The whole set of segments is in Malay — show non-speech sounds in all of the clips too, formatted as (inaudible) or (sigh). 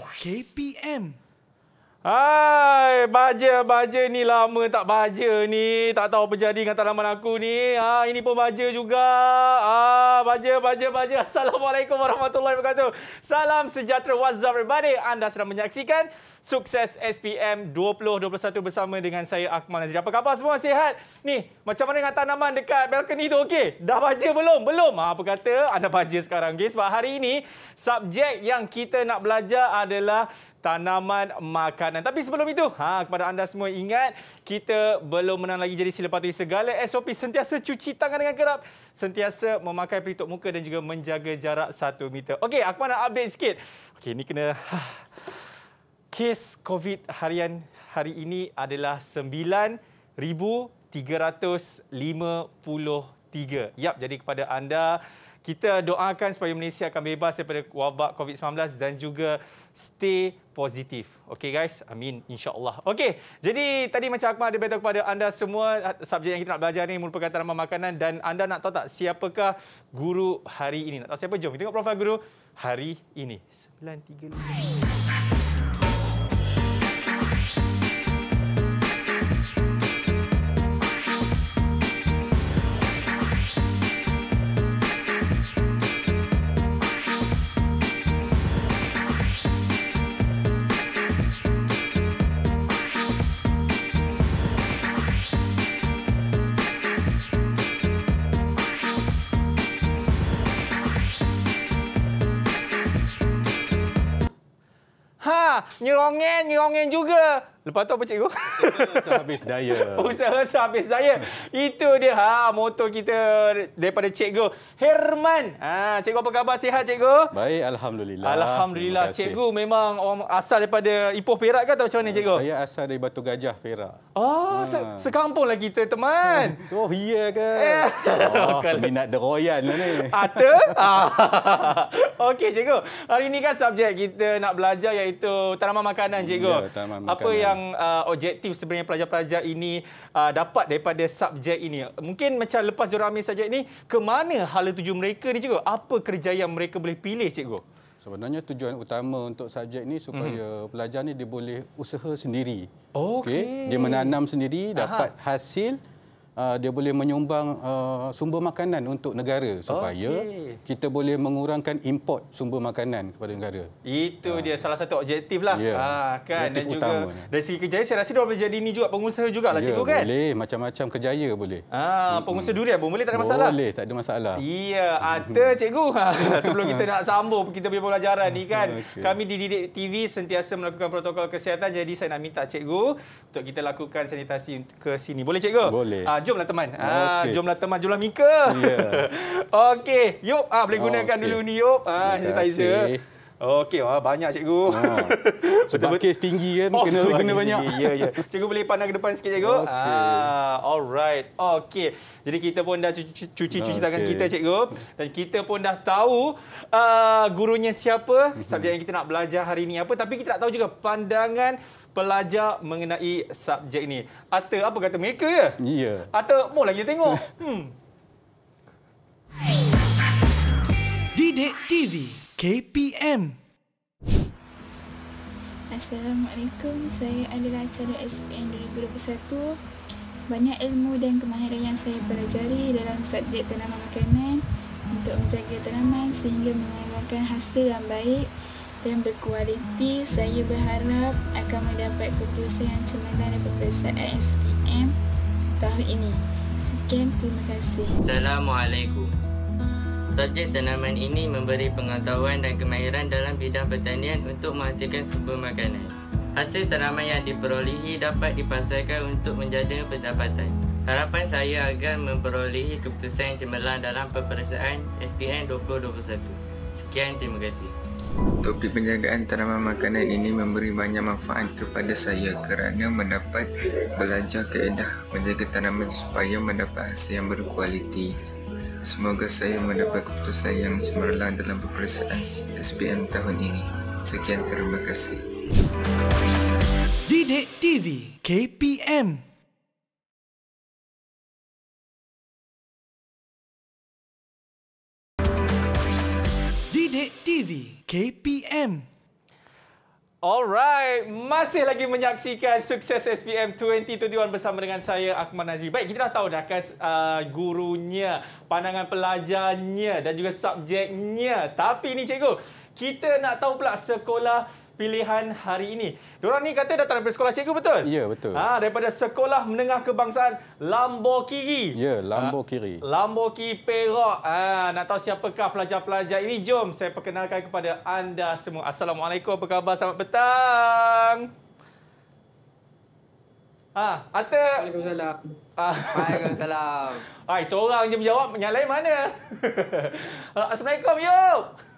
KPM. Hai, baja baja ni lama tak baja ni. Tak tahu apa jadi dengan tanaman aku ni. Ha, ini pun baja juga. Ah, ha, baja baja baja. (laughs) Assalamualaikum warahmatullahi wabarakatuh. Salam sejahtera what's up everybody. Anda sedang menyaksikan Sukses SPM 2021 bersama dengan saya Akmal Azizi. Apa khabar semua? Sihat? Ni, macam mana dengan tanaman dekat balcony tu? Okey, dah baja belum? Belum. Ha, apa kata anda baja sekarang? Okay? Sebab hari ini, subjek yang kita nak belajar adalah tanaman makanan. Tapi sebelum itu, ha, kepada anda semua ingat, kita belum menang lagi. Jadi sila patuhi segala SOP, sentiasa cuci tangan dengan kerap, sentiasa memakai pelitup muka dan juga menjaga jarak satu meter. Okey, Akmal nak update sikit. Okey, ni kena... Ha kes COVID harian hari ini adalah 9,353. Yap, jadi kepada anda, kita doakan supaya Malaysia akan bebas daripada wabak COVID-19 dan juga stay positif. Okey guys, amin insyaAllah. Okey, jadi tadi macam Akmal ada beritahu kepada anda semua subjek yang kita nak belajar ni merupakan tanaman makanan dan anda nak tahu tak siapakah guru hari ini? Nak tahu siapa? Jom kita tengok profil guru hari ini. 935. nyerongen, nyerongen juga. Lepas tu apa cikgu? Usaha habis daya. (laughs) Usaha habis daya. Itu dia ha motor kita daripada cikgu Herman. Ha cikgu apa khabar sihat cikgu? Baik alhamdulillah. Alhamdulillah cikgu memang orang asal daripada Ipoh Perak ke atau macam mana eh, cikgu? Saya asal dari Batu Gajah Perak. Oh ha. lah kita teman. (laughs) Oh iya ke? Eh. Oh peminat (laughs) deroyan lah ni. Ada? Ah. Okey cikgu. Hari ni kan subjek kita nak belajar iaitu tanaman makanan cikgu. Ya, tanaman makanan. Apa yang yang uh, objektif sebenarnya pelajar-pelajar ini uh, dapat daripada subjek ini? Mungkin macam lepas diorang ambil subjek ini, ke mana hala tuju mereka ni cikgu? Apa kerja yang mereka boleh pilih cikgu? Sebenarnya tujuan utama untuk subjek ini supaya hmm. pelajar ni dia boleh usaha sendiri. Okey. Okay. Dia menanam sendiri, dapat Aha. hasil. Uh, dia boleh menyumbang uh, sumber makanan untuk negara supaya okay. kita boleh mengurangkan import sumber makanan kepada negara. Itu ha. dia salah satu objektif lah. Yeah. Ya. Ha, kan? Objektif Dan utama. Juga, dari segi kejayaan, saya rasa dia boleh jadi ini juga, pengusaha juga lah yeah, cikgu kan? boleh. Macam-macam kejaya boleh. Ha, pengusaha durian pun boleh, tak ada masalah? Boleh, tak ada masalah. Ya, ada cikgu. (laughs) Sebelum kita nak sambung kita punya pelajaran ni kan, okay. kami di Didik TV sentiasa melakukan protokol kesihatan. Jadi saya nak minta cikgu untuk kita lakukan sanitasi ke sini. Boleh cikgu? Boleh. Ha, jomlah teman. ah okay. jomlah teman, jomlah Mika. Ya. Yeah. (laughs) Okey, yup, ah boleh gunakan okay. dulu ni yup. Ah, sanitizer. Okey, wah banyak cikgu. Ha. (laughs) Sebab Betul kes tinggi kan, oh, kena (laughs) kena tinggi. banyak. Ya, ya. Cikgu boleh pandang ke depan sikit cikgu. Okay. Ah, alright. Okey. Jadi kita pun dah cuci-cuci tangan kita cikgu dan kita pun dah tahu uh, gurunya siapa, mhm. subjek yang kita nak belajar hari ini apa tapi kita tak tahu juga pandangan pelajar mengenai subjek ini. Atau apa kata mereka ya? Iya. Atau mau lagi tengok. (laughs) Hmm. Didik TV KPM. Assalamualaikum. Saya adalah calon SPM 2021. Banyak ilmu dan kemahiran yang saya pelajari dalam subjek tanaman makanan untuk menjaga tanaman sehingga mengeluarkan hasil yang baik dan berkualiti saya berharap akan mendapat keputusan yang cemerlang dan berpesaan SPM tahun ini sekian terima kasih Assalamualaikum Subjek tanaman ini memberi pengetahuan dan kemahiran dalam bidang pertanian untuk menghasilkan sumber makanan. Hasil tanaman yang diperolehi dapat dipasarkan untuk menjaga pendapatan. Harapan saya agar memperolehi keputusan cemerlang dalam peperiksaan SPM 2021. Sekian, terima kasih. Topik penjagaan tanaman makanan ini memberi banyak manfaat kepada saya kerana mendapat belajar keedah menjaga tanaman supaya mendapat hasil yang berkualiti. Semoga saya mendapat keputusan yang cemerlang dalam peperiksaan SPM tahun ini. Sekian terima kasih. Didik TV KPM Didik TV KPM. Alright, masih lagi menyaksikan sukses SPM 2021 bersama dengan saya Akmal Najib. Baik, kita dah tahu dah kan uh, gurunya, pandangan pelajarnya dan juga subjeknya. Tapi ni cikgu, kita nak tahu pula sekolah pilihan hari ini. Diorang ni kata datang dari sekolah cikgu betul? Ya, betul. Ha, daripada Sekolah Menengah Kebangsaan Kiri. Ya, Lamborghini. Ha, Lamborghini Perak. Ha, nak tahu siapakah pelajar-pelajar ini? Jom saya perkenalkan kepada anda semua. Assalamualaikum, apa khabar? Selamat petang. Ah, ha, ada. Waalaikumsalam. Waalaikumsalam. Hai, seorang je menjawab, yang lain mana? (laughs) Assalamualaikum, Yop.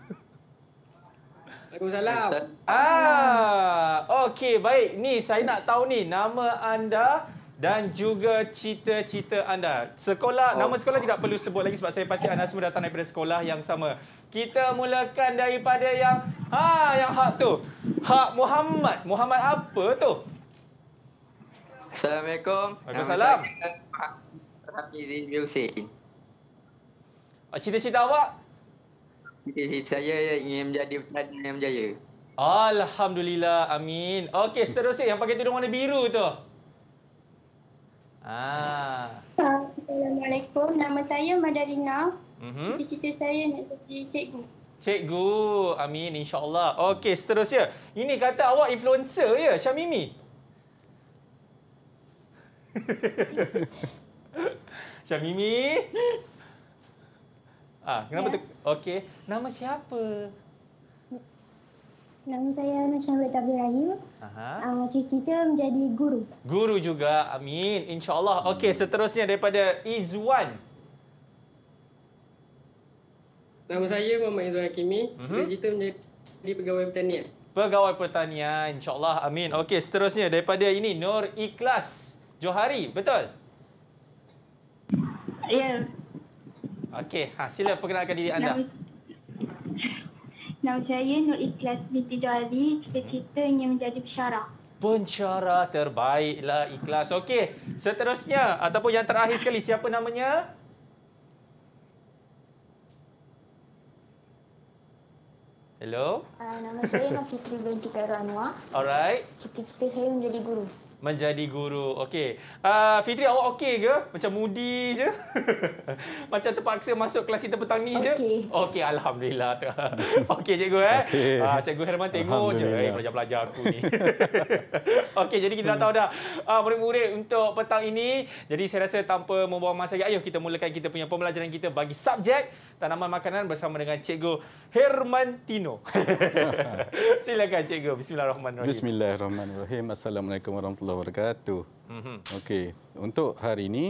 Waalaikumsalam. Ah, okey baik. Ni saya nak tahu ni nama anda dan juga cita-cita anda. Sekolah, oh. nama sekolah tidak perlu sebut lagi sebab saya pasti anda semua datang daripada sekolah yang sama. Kita mulakan daripada yang ha yang hak tu. Hak Muhammad. Muhammad apa tu? Assalamualaikum. Waalaikumsalam. Nama saya Hafizin Yusin. Ah, cita-cita awak? Saya ingin menjadi pelajar yang berjaya. Alhamdulillah. Amin. Okey, seterusnya yang pakai tudung warna biru tu. Ah. Assalamualaikum. Nama saya Madarina. Mhm. Cita-cita saya nak jadi cikgu. Cikgu. Amin. InsyaAllah. Okey, seterusnya. Ini kata awak influencer ya, Syamimi? (laughs) Syamimi? Syamimi? Ah, kenapa yeah. tu? Okey. Nama siapa? Nama saya Nasyah Abid Abdul Rahim. Aha. Uh, ah, cik kita menjadi guru. Guru juga. Amin. InsyaAllah. Okey, hmm. seterusnya daripada Izzuan. Nama saya Muhammad Izzuan Hakimi. Mhm. Cik kita menjadi pegawai pertanian. Pegawai pertanian. InsyaAllah. Amin. Okey, seterusnya daripada ini Nur Ikhlas Johari. Betul? Ya. Yeah. Okey, ha, sila perkenalkan diri anda. Nama, saya Nur Ikhlas binti Dali. Cita-cita ingin menjadi pensyarah. Pensyarah terbaiklah Ikhlas. Okey, seterusnya ataupun yang terakhir sekali, siapa namanya? Hello. Uh, nama saya Nafitri binti Khairul Alright. Cita-cita saya menjadi guru menjadi guru. Okey. Uh, Fitri awak okey ke? Macam moody je. (laughs) Macam terpaksa masuk kelas kita petang ni okay. je. Okey. alhamdulillah. (laughs) okey cikgu eh. Okay. Uh, ah, cikgu Herman tengok je eh, pelajar-pelajar aku ni. (laughs) okey, jadi kita dah tahu dah uh, murid-murid untuk petang ini. Jadi saya rasa tanpa membuang masa lagi, ayuh kita mulakan kita punya pembelajaran kita bagi subjek tanaman makanan bersama dengan cikgu Hermantino. Silakan cikgu. Bismillahirrahmanirrahim. Bismillahirrahmanirrahim. Assalamualaikum warahmatullahi warahmatullahi wabarakatuh. Mhm. Okey, untuk hari ini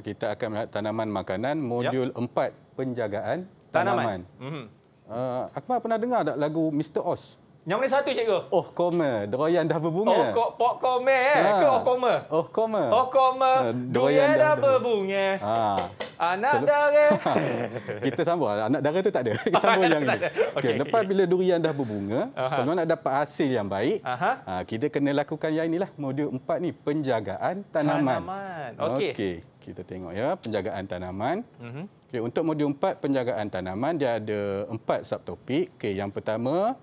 kita akan melihat tanaman makanan modul yep. 4 penjagaan tanaman. tanaman. mm Uh, Akmal pernah dengar tak lagu Mr. Oz? Yang mana satu cikgu? Oh koma. Doyan dah berbunga. Oh kok pok koma eh. Ha. Ke oh koma. Oh koma. Oh koma. doyan dah, berbunga. Ha. Anak Sel- dara. (laughs) Kita sambung. Anak dara tu tak ada. Kita (laughs) sambung yang ni. Okey, okay. lepas bila durian dah berbunga, kalau nak dapat hasil yang baik, uh kita kena lakukan yang inilah modul 4 ni, penjagaan tanaman. Tanaman. Okey. Okay. Kita tengok ya, penjagaan tanaman. Uh-huh. Okey, untuk modul 4 penjagaan tanaman dia ada 4 subtopik. Okey, yang pertama,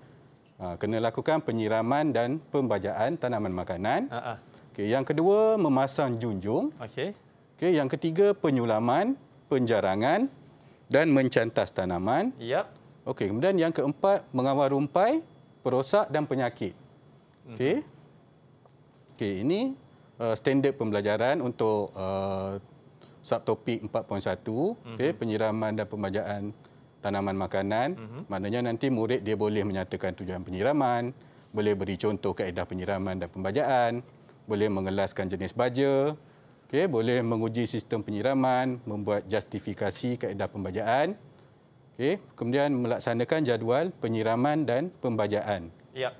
Ha, kena lakukan penyiraman dan pembajaan tanaman makanan. Uh ah, -huh. Ah. okay, yang kedua, memasang junjung. Okay. Okay, yang ketiga, penyulaman, penjarangan dan mencantas tanaman. Yep. Okay, kemudian yang keempat, mengawal rumpai, perosak dan penyakit. Okay. Uh mhm. -huh. okay, ini uh, standard pembelajaran untuk uh, subtopik 4.1, uh -huh. okay, penyiraman dan pembajaan tanaman makanan, mm-hmm. maknanya nanti murid dia boleh menyatakan tujuan penyiraman, boleh beri contoh kaedah penyiraman dan pembajaan, boleh mengelaskan jenis baja, okay, boleh menguji sistem penyiraman, membuat justifikasi kaedah pembajaan, okay, kemudian melaksanakan jadual penyiraman dan pembajaan. Ya.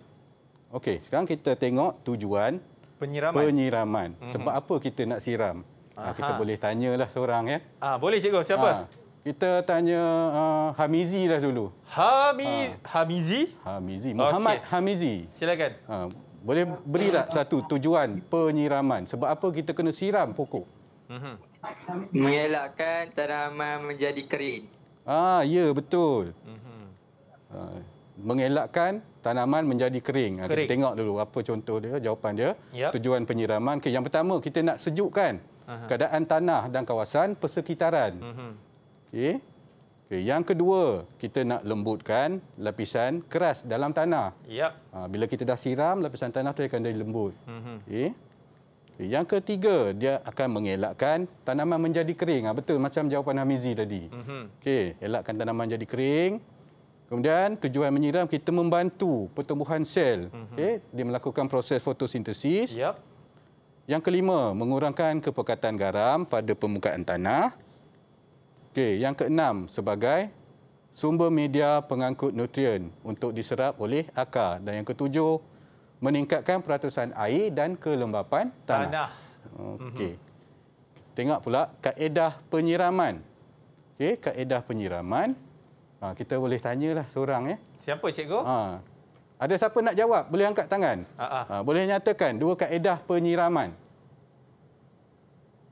Okey, sekarang kita tengok tujuan penyiraman. penyiraman. Mm-hmm. Sebab apa kita nak siram? Ah, Aha. Kita boleh tanyalah seorang. ya. Ah, boleh cikgu, siapa? Ah. Kita tanya uh, Hamizi dah dulu. Hami ha. Hamizi? Hamizi. Muhammad okay. Hamizi. Silakan. Uh, boleh beri tak satu tujuan penyiraman? Sebab apa kita kena siram pokok? Mm-hmm. Mengelakkan tanaman menjadi kering. Ah, ya, betul. Mm-hmm. Uh, mengelakkan tanaman menjadi kering. kering. Kita tengok dulu apa contoh dia, jawapan dia. Yep. Tujuan penyiraman. Okay, yang pertama, kita nak sejukkan uh-huh. keadaan tanah dan kawasan persekitaran. Mm-hmm. Okey. Okey, yang kedua, kita nak lembutkan lapisan keras dalam tanah. Ya. Ha, yep. bila kita dah siram lapisan tanah tu akan jadi lembut. Mhm. Okey. Okay, yang ketiga, dia akan mengelakkan tanaman menjadi kering. Ha, betul macam jawapan Hamizi tadi. Mhm. Okey, elakkan tanaman jadi kering. Kemudian tujuan menyiram kita membantu pertumbuhan sel. Mhm. Okey, dia melakukan proses fotosintesis. Yep. Yang kelima, mengurangkan kepekatan garam pada permukaan tanah. Okey, yang keenam sebagai sumber media pengangkut nutrien untuk diserap oleh akar dan yang ketujuh meningkatkan peratusan air dan kelembapan tanah. tanah. Okey. Tengok pula kaedah penyiraman. Okey, kaedah penyiraman. Ha, kita boleh tanyalah seorang ya. Siapa cikgu? Ha. Ada siapa nak jawab? Boleh angkat tangan. Ah, ah. Ha, boleh nyatakan dua kaedah penyiraman.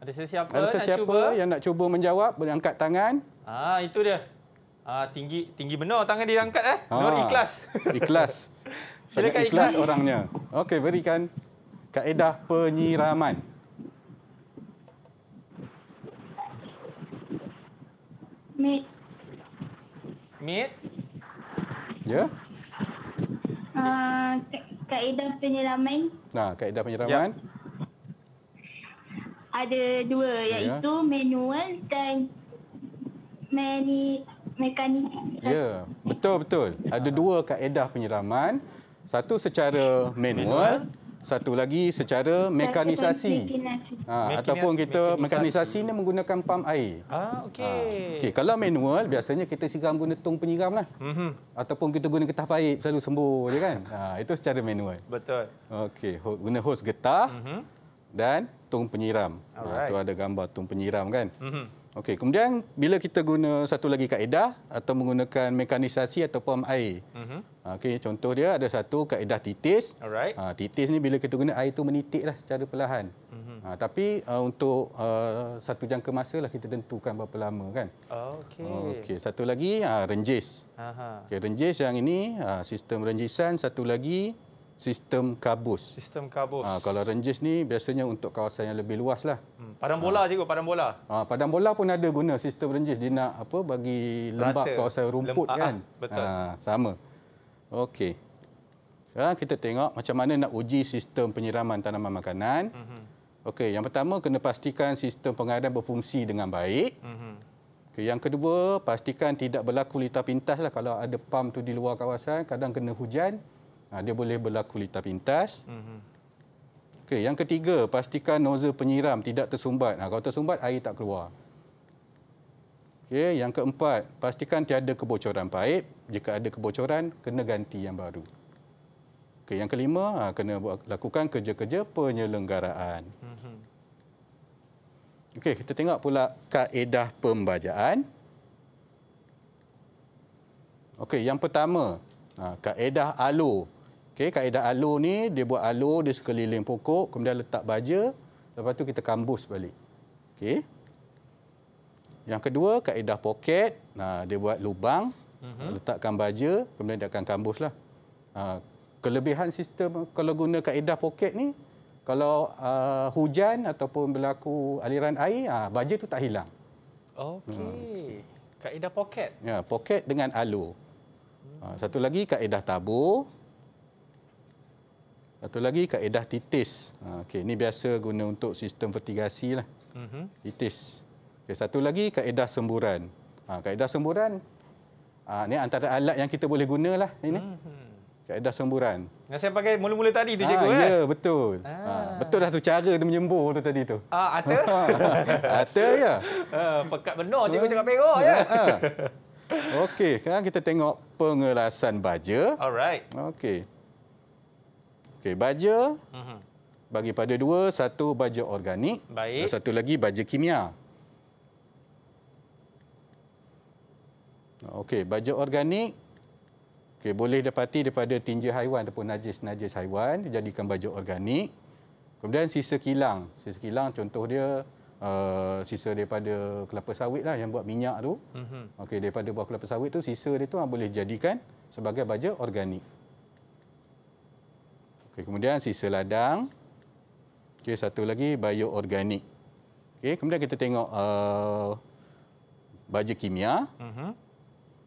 Ada sesiapa, ada sesiapa nak yang nak cuba menjawab boleh angkat tangan. Ah itu dia. Ah tinggi tinggi benar tangan dia angkat eh. Ah. Nur ikhlas. (laughs) Ikhlas. Silakan ikhlas, ikhlas orangnya. Okey berikan kaedah penyiraman. Mit. Mit. Ya. Yeah. Ah uh, kaedah penyiraman. Nah, kaedah penyiraman. Yep. Ya ada dua ya. iaitu yeah. manual dan mani mekanik. Ya, yeah. betul betul. Ada dua kaedah penyiraman. Satu secara manual, satu lagi secara mekanisasi. Ha, ataupun kita mekanisasi ini menggunakan pam air. Ah, okey. Ha. Okay, kalau manual biasanya kita siram guna tong penyiramlah. Mhm. Ataupun kita guna getah paip selalu sembuh, je kan? Ha, itu secara manual. Betul. Okay, guna hos getah. Mhm. Dan Tung penyiram. Ha, tu ada gambar tung penyiram kan. Mm-hmm. Okey, kemudian bila kita guna satu lagi kaedah atau menggunakan mekanisasi atau pom air. Mm-hmm. Okey, contoh dia ada satu kaedah titis. Alright. Ha, titis ni bila kita guna air tu menitiklah secara perlahan. Mm-hmm. Ha, tapi uh, untuk uh, satu jangka masa lah kita tentukan berapa lama kan. Okey. Okey, satu lagi uh, renjis. Aha. Okay, renjis yang ini uh, sistem renjisan satu lagi sistem kabus. Sistem kabus. Ha, kalau renjis ni biasanya untuk kawasan yang lebih luas lah. Hmm. Padang bola ha. cikgu, padang bola. Ha, padang bola pun ada guna sistem renjis. Dia nak apa, bagi lembab Rata. kawasan rumput Lem kan. Ah, ah, betul. Ha, sama. Okey. Sekarang kita tengok macam mana nak uji sistem penyiraman tanaman makanan. Mm -hmm. Okey, yang pertama kena pastikan sistem pengairan berfungsi dengan baik. Mm -hmm. okay, yang kedua, pastikan tidak berlaku litar pintas lah kalau ada pam tu di luar kawasan, kadang kena hujan. Ah, dia boleh berlaku litar pintas. Mm-hmm. Okey, yang ketiga, pastikan nozzle penyiram tidak tersumbat. Ha, kalau tersumbat air tak keluar. Okey, yang keempat, pastikan tiada kebocoran paip. Jika ada kebocoran, kena ganti yang baru. Okey, yang kelima, ha, kena lakukan kerja-kerja penyelenggaraan. Mm-hmm. Okey, kita tengok pula kaedah pembajaan. Okey, yang pertama, kaedah alur. Okey, kaedah alu ni dia buat alu di sekeliling pokok, kemudian letak baja, lepas tu kita kambus balik. Okey. Yang kedua, kaedah poket. Nah, dia buat lubang, uh-huh. letakkan baja, kemudian dia akan kambuslah. Ah, ha, kelebihan sistem kalau guna kaedah poket ni, kalau uh, hujan ataupun berlaku aliran air, ah, baja tu tak hilang. Okey. Hmm. Kaedah poket. Ya, poket dengan alu. Ha, satu lagi kaedah tabu. Satu lagi kaedah titis. Ha, okay, ini biasa guna untuk sistem fertigasi lah. Uh-huh. Titis. Okay, satu lagi kaedah semburan. Ha, kaedah semburan. Ha, ini antara alat yang kita boleh guna lah ini. Uh-huh. Kaedah semburan. Yang saya pakai mula-mula tadi tu ha, cikgu kan? Ya, eh? betul. Ha. Ha, betul lah tu cara tu menyembur tu tadi tu. Ah, (laughs) ha, ada? ada ya. Uh, (laughs) pekat benar cikgu ha. cakap perok ya. Ha, ha. Okey, sekarang kita tengok pengelasan baja. Alright. Okey. Okey, baja mhm. bagi pada dua, satu baja organik, Baik. satu lagi baja kimia. Okey, baja organik okay, boleh dapati daripada tinja haiwan ataupun najis-najis haiwan, jadikan baja organik. Kemudian sisa kilang. Sisa kilang contoh dia uh, sisa daripada kelapa sawit lah yang buat minyak tu. Mm -hmm. Okey, daripada buah kelapa sawit tu sisa dia tu ah, boleh jadikan sebagai baja organik. Okay, kemudian sisa ladang. Okay, satu lagi bio organik. Okay, kemudian kita tengok uh, baja kimia. Uh mhm. -huh.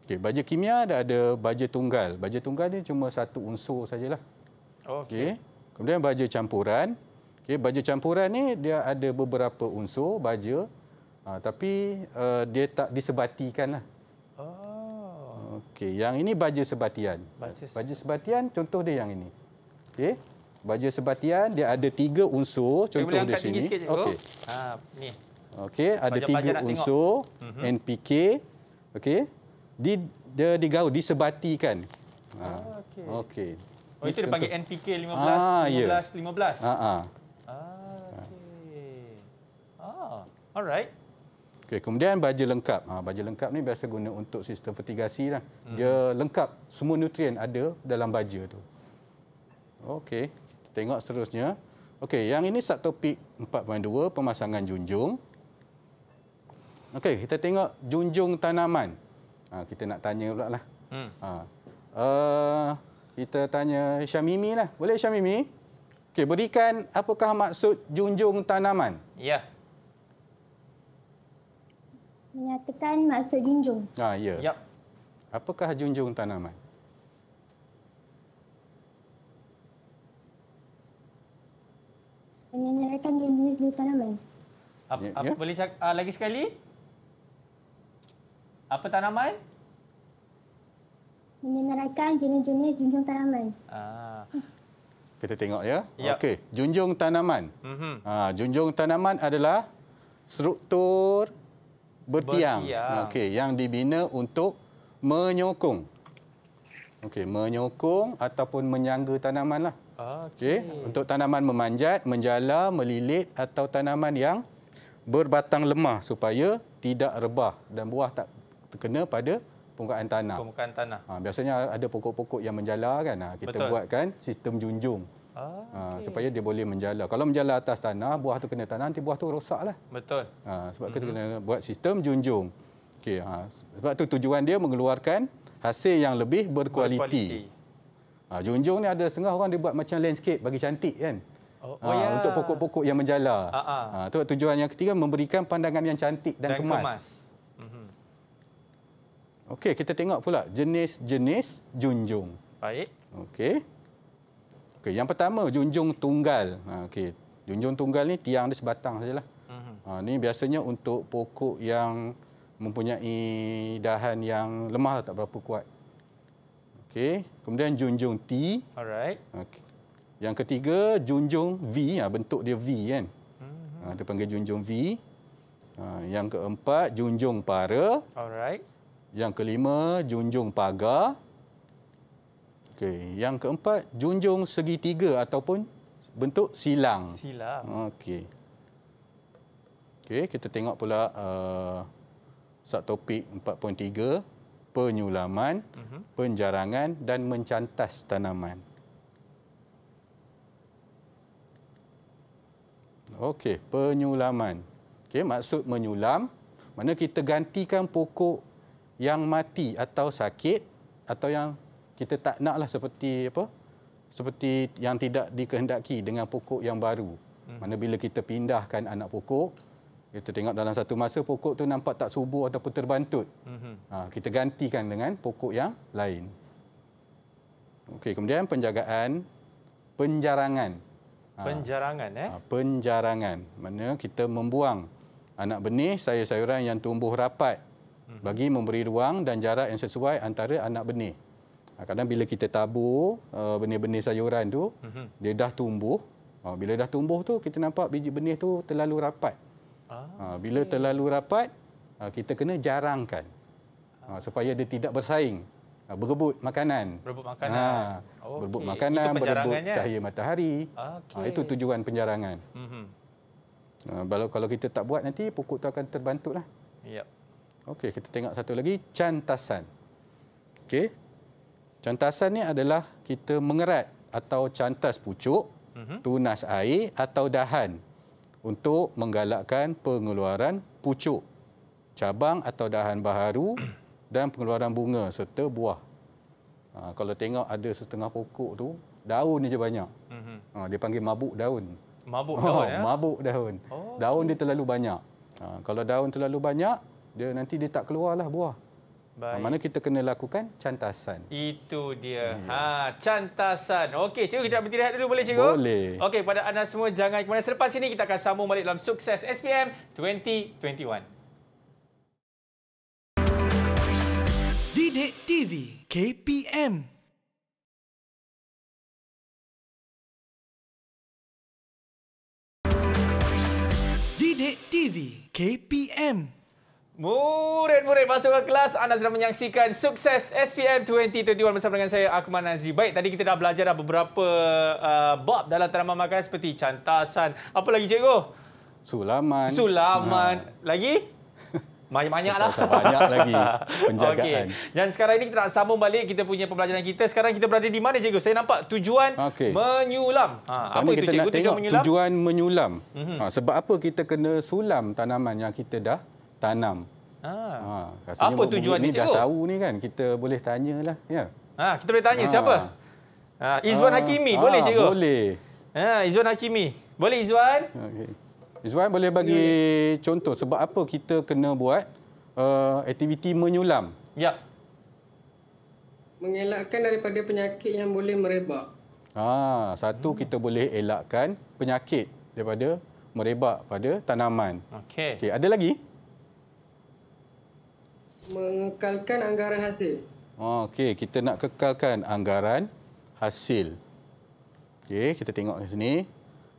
okay, baja kimia ada, ada baja tunggal. Baja tunggal ni cuma satu unsur sajalah. Okay. Okay. Kemudian baja campuran. Okay, baja campuran ni dia ada beberapa unsur baja. Uh, tapi uh, dia tak disebatikan lah. Oh. Okay, yang ini baja sebatian. Baja sebatian, baja sebatian contoh dia yang ini. Okey. Baja sebatian dia ada tiga unsur contoh di sini. Okey. Ha ni. Okey, ada tiga unsur tengok. Mhm. NPK. Okey. Di dia digaul disebatikan. Ha. Okey. Okey. Oh, itu dipanggil NPK 15 ha, 15 ah, ya. 15. Ha ah. Okey. Ah. Alright. Okay. kemudian baja lengkap. Ha, baja lengkap ni biasa guna untuk sistem fertigasi lah. Hmm. Dia lengkap semua nutrien ada dalam baja tu. Okey, tengok seterusnya. Okey, yang ini subtopik 4.2 pemasangan junjung. Okey, kita tengok junjung tanaman. Ha, kita nak tanya pula lah. Hmm. Ha. Uh, kita tanya Syamimi lah. Boleh Syamimi? Okey, berikan apakah maksud junjung tanaman? Ya. Menyatakan maksud junjung. Ah, ya. Yep. Ya. Apakah junjung tanaman? menyenaraikan jenis-jenis di tanaman. Ya, apa, apa ya. yeah. boleh cakap uh, lagi sekali? Apa tanaman? Menyenaraikan jenis-jenis junjung tanaman. Ah. Kita tengok ya. Yep. Ya. Okey, junjung tanaman. Mm -hmm. uh, junjung tanaman adalah struktur bertiang. bertiang. Ah, okey, yang dibina untuk menyokong. Okey, menyokong ataupun menyangga tanamanlah. Okey. Untuk tanaman memanjat, menjala, melilit atau tanaman yang berbatang lemah supaya tidak rebah dan buah tak terkena pada permukaan tanah. Permukaan tanah. Ha, biasanya ada pokok-pokok yang menjala kan. Ha, kita Betul. buatkan sistem junjung. Ah, ha, okay. Supaya dia boleh menjala. Kalau menjala atas tanah, buah tu kena tanah, nanti buah tu rosaklah. Betul. Ha, sebab mm -hmm. kita kena buat sistem junjung. Okay, ha. Sebab tu tujuan dia mengeluarkan hasil yang lebih berkualiti. berkualiti. Ha, junjung ni ada setengah orang dia buat macam landscape bagi cantik kan. Oh, ha, oh ha, ya. Untuk pokok-pokok yang menjala ah, ah. Ha, tu tujuan yang ketiga memberikan pandangan yang cantik dan, dan kemas. kemas. Mhm. Okey, kita tengok pula jenis-jenis junjung. Baik. Okey. Okey, yang pertama junjung tunggal. Ha, okey. Junjung tunggal ni tiang dia sebatang sajalah. Mhm. Ha, ini biasanya untuk pokok yang mempunyai dahan yang lemah lah, tak berapa kuat. Okey, Kemudian junjung T. Alright. Okay. Yang ketiga junjung V, ha, bentuk dia V kan. Mm-hmm. Dia ha, panggil junjung V. Ha, yang keempat junjung para. Alright. Yang kelima junjung pagar. Okay. Yang keempat junjung segitiga ataupun bentuk silang. Silang. Okey. Okey, kita tengok pula uh, subtopik 4.3 penyulaman, mhm. penjarangan dan mencantas tanaman. Okey, penyulaman. Okey, maksud menyulam mana kita gantikan pokok yang mati atau sakit atau yang kita tak naklah seperti apa? Seperti yang tidak dikehendaki dengan pokok yang baru. Hmm. Mana bila kita pindahkan anak pokok, kita tengok dalam satu masa pokok tu nampak tak subur ataupun terbantut. Mm-hmm. Ha, kita gantikan dengan pokok yang lain. Okey, kemudian penjagaan penjarangan. Ha. Penjarangan eh? ha, Penjarangan. Mana kita membuang anak benih sayur-sayuran yang tumbuh rapat mm-hmm. bagi memberi ruang dan jarak yang sesuai antara anak benih. Ha, kadang bila kita tabur uh, benih-benih sayuran tu, mm-hmm. dia dah tumbuh. Ha, bila dah tumbuh tu kita nampak biji benih tu terlalu rapat. Ah, ha, Bila okay. terlalu rapat, ha, kita kena jarangkan ah. supaya dia tidak bersaing. Berebut makanan. Berebut makanan. Ha. Okay. Berebut makanan, berebut cahaya matahari. Okay. Ha, itu tujuan penjarangan. Kalau mhm. mm -hmm. kalau kita tak buat nanti, pokok itu akan terbantut. Lah. Yep. Okey, kita tengok satu lagi. Cantasan. Okey. Cantasan ni adalah kita mengerat atau cantas pucuk, mm -hmm. tunas air atau dahan untuk menggalakkan pengeluaran pucuk cabang atau dahan baharu (clears throat) dan pengeluaran bunga serta buah. Ha, kalau tengok ada setengah pokok tu daun dia banyak. Mhm. Ha, dia panggil mabuk daun. Mabuk oh, daun oh, ya? Mabuk daun. Oh, daun dia terlalu banyak. Ha, kalau daun terlalu banyak, dia nanti dia tak keluarlah buah. Baik. Mana kita kena lakukan cantasan. Itu dia. Hmm. Ha, cantasan. Okey, cikgu kita berhenti rehat dulu boleh cikgu? Boleh. Okey, pada anda semua jangan ke mana. Selepas ini kita akan sambung balik dalam sukses SPM 2021. Didik TV KPM Didik TV KPM Murid-murid masuk ke kelas, anda sedang menyaksikan sukses SPM 2021 bersama dengan saya, Akman Nazri. Baik, tadi kita dah belajar dah beberapa uh, bab dalam tanaman makanan seperti cantasan. Apa lagi, cikgu? Sulaman. Sulaman. Ha. Lagi? (laughs) Banyak-banyak lah. Banyak lagi penjagaan. (laughs) Okay. Dan sekarang ini kita nak sambung balik kita punya pembelajaran kita. Sekarang kita berada di mana, cikgu? Saya nampak tujuan okay. menyulam. Ha, apa kita itu, cikgu? Tujuan menyulam. Tujuan menyulam. Mhm. ha, sebab apa kita kena sulam tanaman yang kita dah tanam. Ha. Ha. Apa tujuan ini, cikgu? Dah tahu ni kan, kita boleh tanya lah. Ya. Ha, kita boleh tanya ha. siapa? Ha. Izwan ha. Hakimi, boleh ha. cikgu? Boleh. Ha. Izwan Hakimi. Boleh Izwan? Okay. Izwan boleh bagi ya. contoh sebab apa kita kena buat uh, aktiviti menyulam? Ya. Mengelakkan daripada penyakit yang boleh merebak. Ah, ha, satu hmm. kita boleh elakkan penyakit daripada merebak pada tanaman. Okey. Okey, ada lagi? mengekalkan anggaran hasil. Oh, okey, kita nak kekalkan anggaran hasil. Okey, kita tengok kat sini.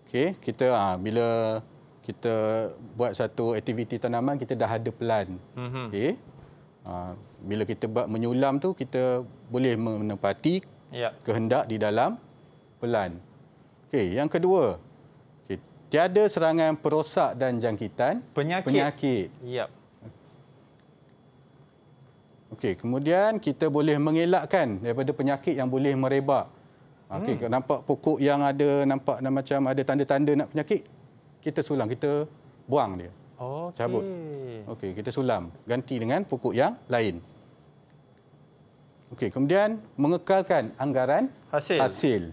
Okey, kita ha, bila kita buat satu aktiviti tanaman, kita dah ada pelan. Mhm. Okey. Ha, bila kita buat menyulam tu, kita boleh menepati ya. kehendak di dalam pelan. Okey, yang kedua. Okay, tiada serangan perosak dan jangkitan penyakit. penyakit. Yep. Ya. Okey, kemudian kita boleh mengelakkan daripada penyakit yang boleh merebak. Okey, hmm. nampak pokok yang ada nampak macam ada tanda-tanda nak penyakit, kita sulam, kita buang dia. Oh, cabut. Okey, kita sulam, ganti dengan pokok yang lain. Okey, kemudian mengekalkan anggaran hasil. hasil.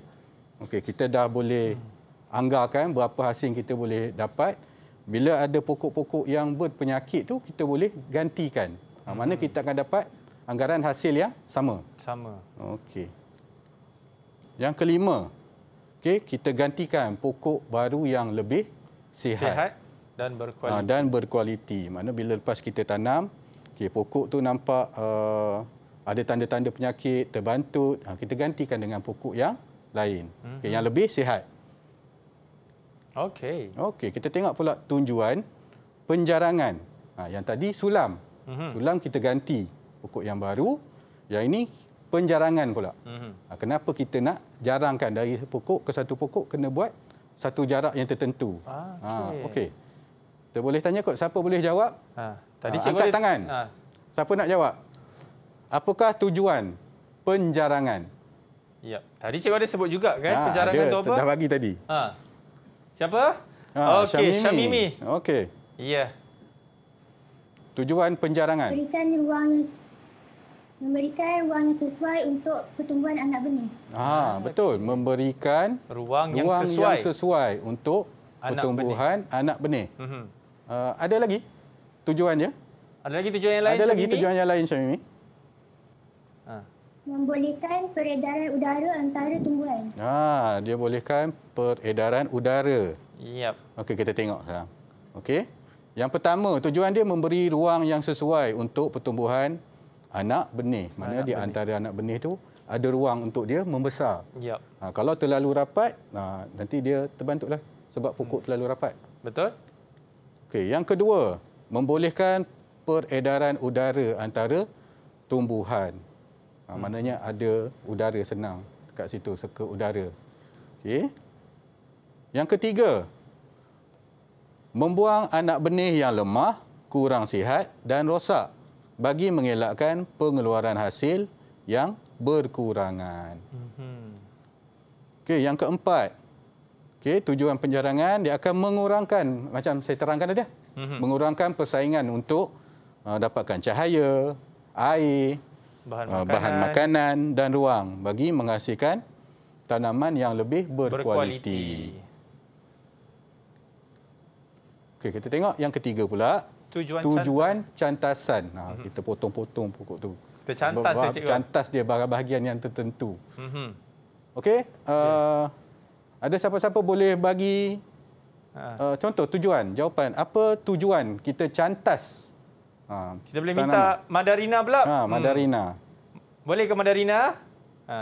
Okey, kita dah boleh hmm. anggarkan berapa hasil kita boleh dapat. Bila ada pokok-pokok yang berpenyakit tu kita boleh gantikan. Ha, mana kita akan dapat anggaran hasil yang sama. Sama. Okey. Yang kelima, okey kita gantikan pokok baru yang lebih sihat, sihat dan berkualiti. Ha, dan berkualiti. Mana bila lepas kita tanam, okey pokok tu nampak uh, ada tanda-tanda penyakit, terbantut, ha, kita gantikan dengan pokok yang lain. Mm-hmm. Okey mhm. yang lebih sihat. Okey. Okey, kita tengok pula tunjuan penjarangan. Ha, yang tadi sulam huh mhm. Sulam kita ganti pokok yang baru. Yang ini penjarangan pula. Uh-huh. Kenapa kita nak jarangkan dari pokok ke satu pokok kena buat satu jarak yang tertentu. Ah, ah, okay. Ha okey. Kita boleh tanya kot siapa boleh jawab? Ha tadi cikgu angkat dia... tangan. Ha. Siapa nak jawab? Apakah tujuan penjarangan? Ya, tadi cik ada sebut juga kan ha, penjarangan ada. tu apa? Dah bagi tadi. Ha. Siapa? Ha, okey, Syamimi. Syamimi. Okey. Ya. Yeah tujuan penjarangan memberikan ruang memberikan ruang yang sesuai untuk pertumbuhan anak benih ah betul memberikan ruang, ruang yang, sesuai. yang sesuai untuk anak pertumbuhan benih. anak benih uh-huh. uh, ada lagi tujuannya ada lagi tujuan yang lain ada lagi Syamimi? tujuan yang lain Syamimi? Ah. membolehkan peredaran udara antara tumbuhan. Ha, ah, dia bolehkan peredaran udara. Yep. Okey, kita tengok sekarang. Okey. Yang pertama, tujuan dia memberi ruang yang sesuai untuk pertumbuhan anak benih. Mana di antara benih. anak benih itu ada ruang untuk dia membesar. Yep. Ha, kalau terlalu rapat, ha, nanti dia terbantutlah sebab pokok hmm. terlalu rapat. Betul. Okey, yang kedua, membolehkan peredaran udara antara tumbuhan. Ha, hmm. Maknanya ada udara senang dekat situ, seke udara. Okey. Yang ketiga, membuang anak benih yang lemah, kurang sihat dan rosak bagi mengelakkan pengeluaran hasil yang berkurangan. Okey, yang keempat. Okey, tujuan penjarangan dia akan mengurangkan macam saya terangkan tadi. Ya, mhm. Mengurangkan persaingan untuk uh, dapatkan cahaya, air, bahan uh, makanan. bahan makanan dan ruang bagi menghasilkan tanaman yang lebih berkualiti. berkualiti. Okey, kita tengok yang ketiga pula. Tujuan, tujuan cantasan. Ha, mhm. kita potong-potong pokok tu. Tercantas dia, cikgu. Cantas dia bahagian yang tertentu. Mhm. Okey. Uh, eh, okay. Ada siapa-siapa boleh bagi ha. uh, contoh tujuan, jawapan. Apa tujuan kita cantas? Ha, kita boleh minta nama. Madarina pula. Ha, Madarina. Hmm. Boleh ke Madarina? Ha.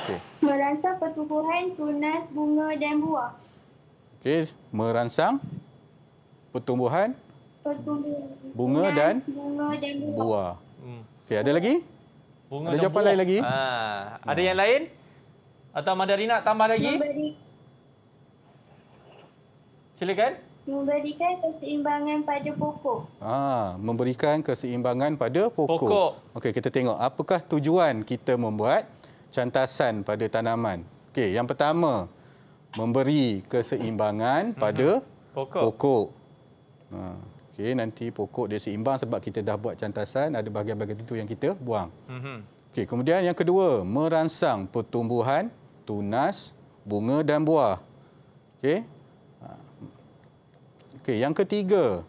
Okey. Merasa pertumbuhan tunas bunga dan buah okay, merangsang pertumbuhan bunga, dan buah. Hmm. Okey, ada lagi? Bunga ada jawapan buah. lain lagi? Ha, ada yang lain? Atau Madarina nak tambah lagi? Silakan. Memberikan keseimbangan pada pokok. Ha, memberikan keseimbangan pada pokok. pokok. Okey, kita tengok apakah tujuan kita membuat cantasan pada tanaman. Okey, yang pertama, memberi keseimbangan mhm. pada pokok. pokok. Ha. Okey, nanti pokok dia seimbang sebab kita dah buat cantasan, ada bahagian-bahagian itu yang kita buang. Mhm. Okay, kemudian yang kedua, merangsang pertumbuhan tunas, bunga dan buah. Okay, ha. Okey, yang ketiga,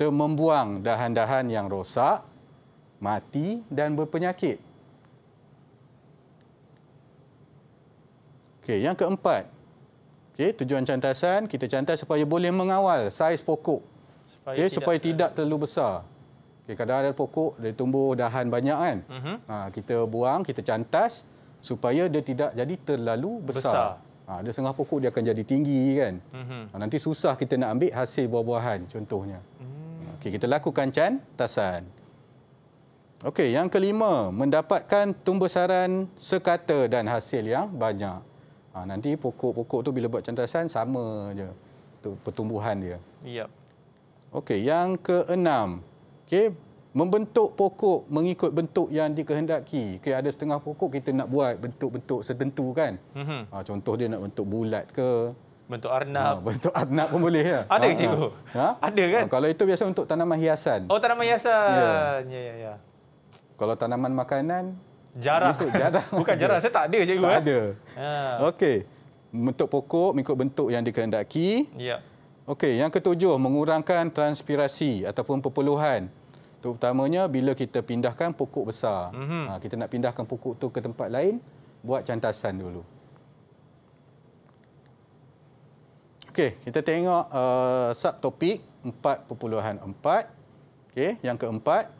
termembuang dahan-dahan yang rosak, mati dan berpenyakit. Okay, yang keempat, Okey, tujuan cantasan kita cantas supaya boleh mengawal saiz pokok. Supaya, okay, tidak, supaya tidak terlalu besar. Okey, kadang-kadang ada pokok dia tumbuh dahan banyak kan. Uh mhm. -huh. ha, kita buang, kita cantas supaya dia tidak jadi terlalu besar. besar. Ha, ada setengah pokok dia akan jadi tinggi kan. Uh mhm. -huh. ha, nanti susah kita nak ambil hasil buah-buahan contohnya. Uh hmm. -huh. Okey, kita lakukan cantasan. Okey, yang kelima, mendapatkan tumbesaran sekata dan hasil yang banyak. Ha, nanti pokok-pokok tu bila buat cantasan sama je tu pertumbuhan dia. Ya. Yep. Okey, yang keenam. Okey, membentuk pokok mengikut bentuk yang dikehendaki. Okey, ada setengah pokok kita nak buat bentuk-bentuk tertentu kan? Mm-hmm. Ha, contoh dia nak bentuk bulat ke bentuk arnab. Ha, bentuk arnab pun boleh ya. ada ke ha, ha. cikgu? Ha? Ada kan? Ha, kalau itu biasa untuk tanaman hiasan. Oh, tanaman hiasan. ya, ya. ya. ya. Kalau tanaman makanan jarak. jarak. (laughs) Bukan jarak, saya tak ada cikgu. Tak eh. ada. Ha. Okey. Bentuk pokok mengikut bentuk yang dikehendaki. Ya. Okey, yang ketujuh mengurangkan transpirasi ataupun perpeluhan. Terutamanya bila kita pindahkan pokok besar. Mm-hmm. Ha, kita nak pindahkan pokok tu ke tempat lain, buat cantasan dulu. Okey, kita tengok uh, subtopik 4.4. Okey, yang keempat,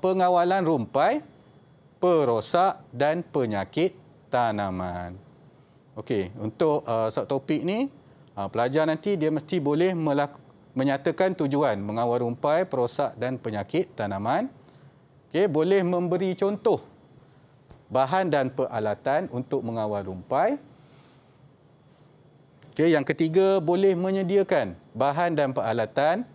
pengawalan rumpai perosak dan penyakit tanaman. Okey, untuk uh, subtopik ni, uh, pelajar nanti dia mesti boleh melaku, menyatakan tujuan mengawal rumpai, perosak dan penyakit tanaman. Okey, boleh memberi contoh bahan dan peralatan untuk mengawal rumpai. Okey, yang ketiga boleh menyediakan bahan dan peralatan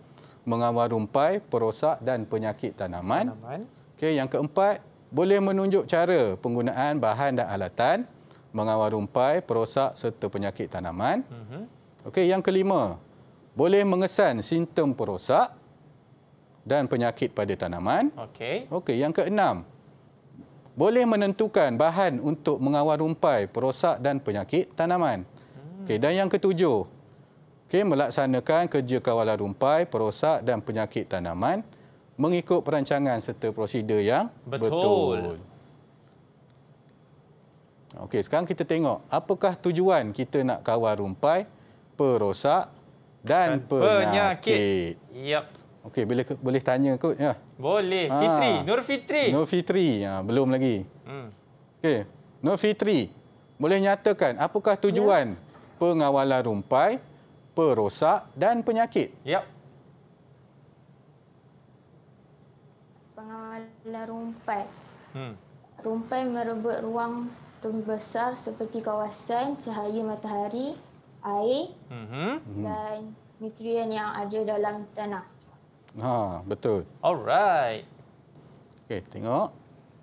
mengawal rumpai, perosak dan penyakit tanaman. tanaman. Okey, yang keempat boleh menunjuk cara penggunaan bahan dan alatan mengawal rumpai, perosak serta penyakit tanaman. Mhm. Okey, yang kelima, boleh mengesan simptom perosak dan penyakit pada tanaman. Okey. Okey, yang keenam, boleh menentukan bahan untuk mengawal rumpai, perosak dan penyakit tanaman. Hmm. Okey, dan yang ketujuh, okey, melaksanakan kerja kawalan rumpai, perosak dan penyakit tanaman mengikut perancangan serta prosedur yang betul. betul. Okey, sekarang kita tengok apakah tujuan kita nak kawal rumpai perosak dan, dan penyakit. Yep. Okey, boleh boleh tanya kot ya. Boleh. Ha. Fitri, Nur Fitri. Nur Fitri. Ha, belum lagi. Hmm. Okey. Nur Fitri, boleh nyatakan apakah tujuan yep. Ya. pengawalan rumpai, perosak dan penyakit? Yep. adalah rumpai. Hmm. Rumpai merebut ruang tumbuh besar seperti kawasan cahaya matahari, air hmm. hmm. dan nutrien yang ada dalam tanah. Ha, betul. Alright. Okey, tengok.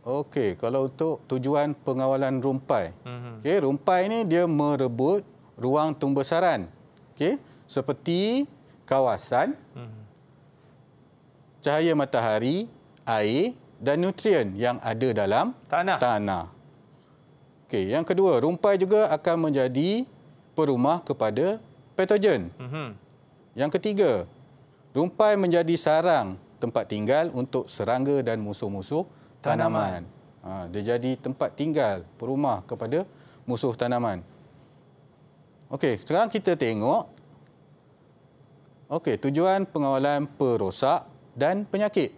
Okey, kalau untuk tujuan pengawalan rumpai. Hmm. Okey, rumpai ini dia merebut ruang tumbuh besaran. Okey, seperti kawasan hmm. cahaya matahari, air dan nutrien yang ada dalam tanah. tanah. Okey, yang kedua, rumpai juga akan menjadi perumah kepada patogen. Mm-hmm. Yang ketiga, rumpai menjadi sarang tempat tinggal untuk serangga dan musuh-musuh tanaman. tanaman. Ha, dia jadi tempat tinggal perumah kepada musuh tanaman. Okey, sekarang kita tengok. Okey, tujuan pengawalan perosak dan penyakit.